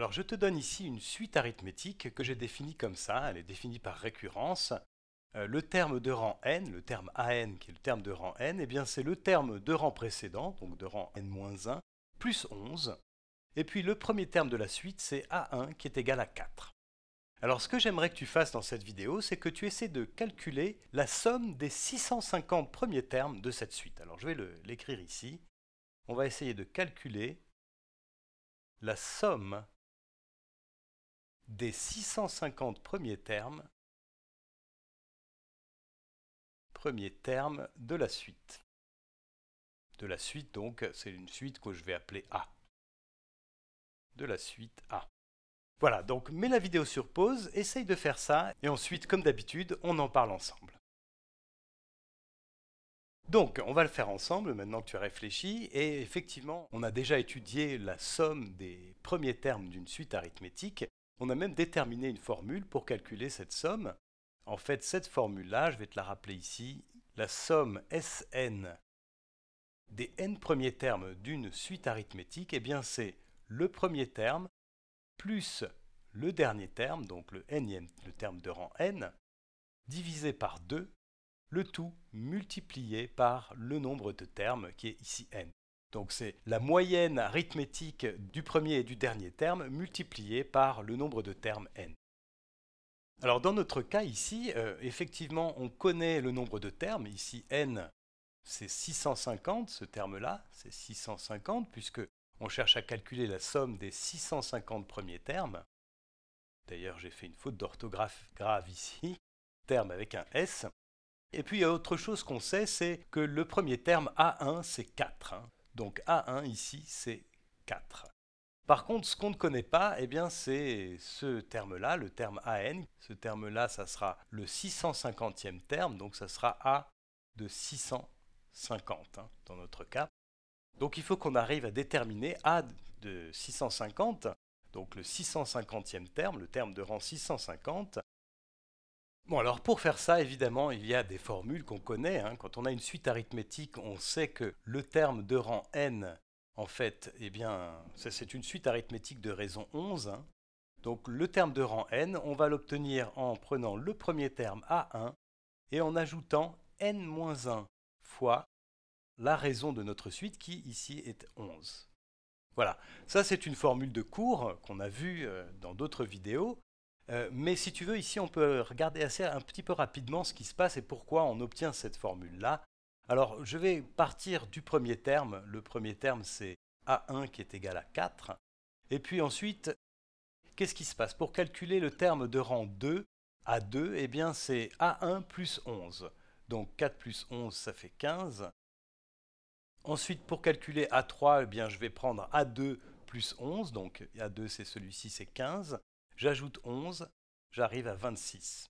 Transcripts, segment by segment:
Alors je te donne ici une suite arithmétique que j'ai définie comme ça, elle est définie par récurrence. Euh, le terme de rang n, le terme an qui est le terme de rang n, eh bien c'est le terme de rang précédent, donc de rang n-1, plus 11. Et puis le premier terme de la suite, c'est a1 qui est égal à 4. Alors ce que j'aimerais que tu fasses dans cette vidéo, c'est que tu essaies de calculer la somme des 650 premiers termes de cette suite. Alors je vais l'écrire ici. On va essayer de calculer la somme des 650 premiers termes, premier terme de la suite. De la suite, donc, c'est une suite que je vais appeler A. De la suite A. Voilà, donc mets la vidéo sur pause, essaye de faire ça, et ensuite, comme d'habitude, on en parle ensemble. Donc, on va le faire ensemble maintenant que tu as réfléchi. Et effectivement, on a déjà étudié la somme des premiers termes d'une suite arithmétique. On a même déterminé une formule pour calculer cette somme. En fait, cette formule-là, je vais te la rappeler ici, la somme Sn des n premiers termes d'une suite arithmétique, eh bien c'est le premier terme plus le dernier terme, donc le n, le terme de rang n, divisé par 2, le tout multiplié par le nombre de termes qui est ici n. Donc c'est la moyenne arithmétique du premier et du dernier terme multipliée par le nombre de termes n. Alors dans notre cas ici, euh, effectivement, on connaît le nombre de termes. Ici, n, c'est 650, ce terme-là, c'est 650, puisque on cherche à calculer la somme des 650 premiers termes. D'ailleurs, j'ai fait une faute d'orthographe grave ici, terme avec un S. Et puis, il y a autre chose qu'on sait, c'est que le premier terme A1, c'est 4. Donc A1 ici, c'est 4. Par contre, ce qu'on ne connaît pas, eh c'est ce terme-là, le terme AN. Ce terme-là, ça sera le 650e terme, donc ça sera A de 650 hein, dans notre cas. Donc il faut qu'on arrive à déterminer A de 650, donc le 650e terme, le terme de rang 650, Bon, alors pour faire ça, évidemment, il y a des formules qu'on connaît. Hein. Quand on a une suite arithmétique, on sait que le terme de rang n, en fait, eh bien, c'est une suite arithmétique de raison 11. Hein. Donc le terme de rang n, on va l'obtenir en prenant le premier terme A1 et en ajoutant n-1 fois la raison de notre suite qui ici est 11. Voilà, ça c'est une formule de cours qu'on a vue euh, dans d'autres vidéos. Euh, mais si tu veux, ici, on peut regarder assez un petit peu rapidement ce qui se passe et pourquoi on obtient cette formule-là. Alors, je vais partir du premier terme. Le premier terme, c'est A1 qui est égal à 4. Et puis ensuite, qu'est-ce qui se passe Pour calculer le terme de rang 2, A2, eh bien, c'est A1 plus 11. Donc 4 plus 11, ça fait 15. Ensuite, pour calculer A3, eh bien, je vais prendre A2 plus 11. Donc A2, c'est celui-ci, c'est 15 j'ajoute 11, j'arrive à 26.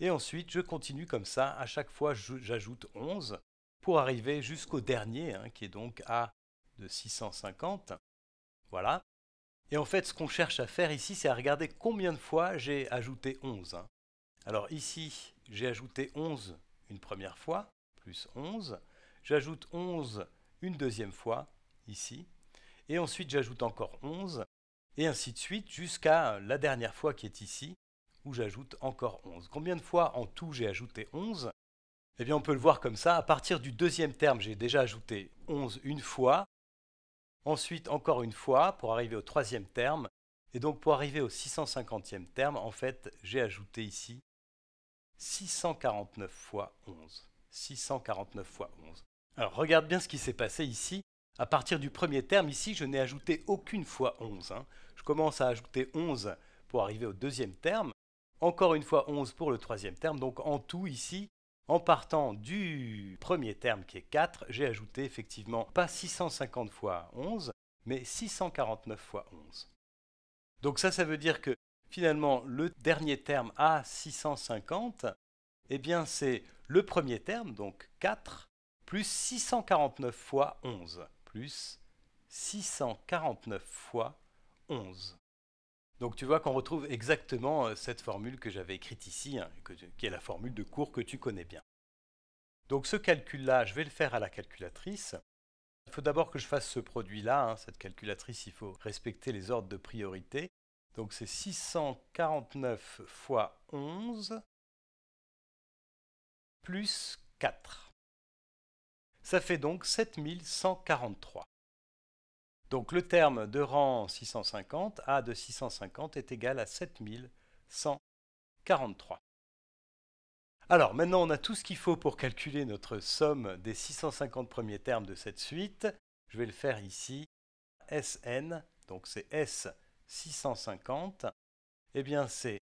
Et ensuite, je continue comme ça, à chaque fois j'ajoute 11 pour arriver jusqu'au dernier, hein, qui est donc A de 650. Voilà. Et en fait, ce qu'on cherche à faire ici, c'est à regarder combien de fois j'ai ajouté 11. Hein. Alors ici, j'ai ajouté 11 une première fois, plus 11. J'ajoute 11 une deuxième fois, ici. Et ensuite, j'ajoute encore 11 et ainsi de suite jusqu'à la dernière fois qui est ici, où j'ajoute encore 11. Combien de fois en tout j'ai ajouté 11 Eh bien on peut le voir comme ça, à partir du deuxième terme j'ai déjà ajouté 11 une fois, ensuite encore une fois pour arriver au troisième terme, et donc pour arriver au 650e terme, en fait j'ai ajouté ici 649 fois 11. 649 fois 11. Alors regarde bien ce qui s'est passé ici à partir du premier terme, ici, je n'ai ajouté aucune fois 11. Hein. Je commence à ajouter 11 pour arriver au deuxième terme, encore une fois 11 pour le troisième terme, donc en tout ici, en partant du premier terme qui est 4, j'ai ajouté effectivement pas 650 fois 11, mais 649 fois 11. Donc ça, ça veut dire que finalement, le dernier terme à 650, eh bien c'est le premier terme, donc 4, plus 649 fois 11 plus 649 fois 11. Donc tu vois qu'on retrouve exactement euh, cette formule que j'avais écrite ici, hein, qui est la formule de cours que tu connais bien. Donc ce calcul-là, je vais le faire à la calculatrice. Il faut d'abord que je fasse ce produit-là, hein, cette calculatrice, il faut respecter les ordres de priorité. Donc c'est 649 fois 11 plus 4. Ça fait donc 7143. Donc le terme de rang 650, A de 650, est égal à 7143. Alors maintenant on a tout ce qu'il faut pour calculer notre somme des 650 premiers termes de cette suite. Je vais le faire ici. Sn, donc c'est S650, Et eh bien c'est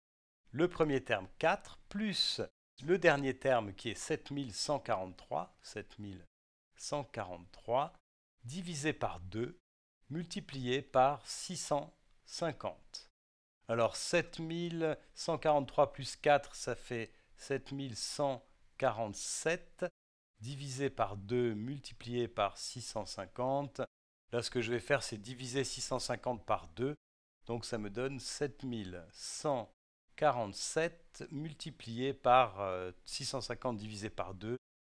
le premier terme 4 plus le dernier terme qui est 7143, 7143, 143 divisé par 2 multiplié par 650. Alors 7143 plus 4, ça fait 7147 divisé par 2 multiplié par 650. Là, ce que je vais faire, c'est diviser 650 par 2. Donc ça me donne 7147 multiplié par 650 euh, divisé par 2.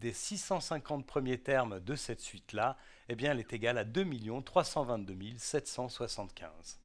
des 650 premiers termes de cette suite-là, eh bien, elle est égale à 2 322 775.